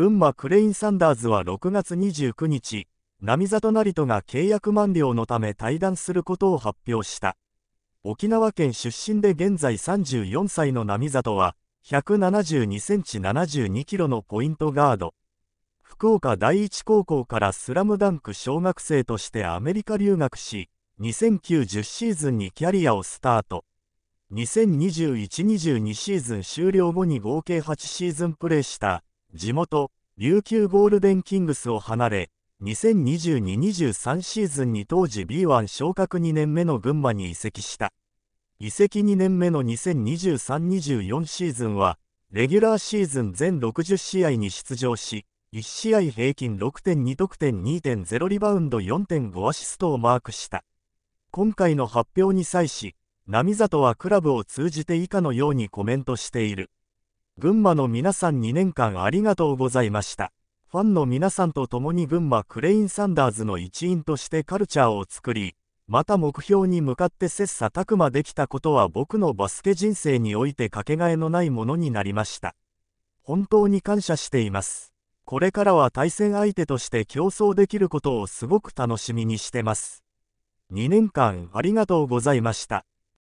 群馬クレインサンダーズは6月29日、並里成人が契約満了のため退団することを発表した。沖縄県出身で現在34歳の並里は、172センチ72キロのポイントガード。福岡第一高校からスラムダンク小学生としてアメリカ留学し、2009-10シーズンにキャリアをスタート。2021-22シーズン終了後に合計8シーズンプレーした地元、琉球ゴールデンキングスを離れ、2022-23シーズンに当時 B1 昇格2年目の群馬に移籍した。移籍2年目の2023-24シーズンは、レギュラーシーズン全60試合に出場し、1試合平均6.2得点2.0リバウンド4.5アシストをマークした。今回の発表に際し、並里はクラブを通じて以下のようにコメントしている。群馬の皆さん2年間ありがとうございました。ファンの皆さんと共に群馬クレインサンダーズの一員としてカルチャーを作り、また目標に向かって切磋琢磨できたことは僕のバスケ人生においてかけがえのないものになりました。本当に感謝しています。これからは対戦相手として競争できることをすごく楽しみにしてます。2年間ありがとうございました。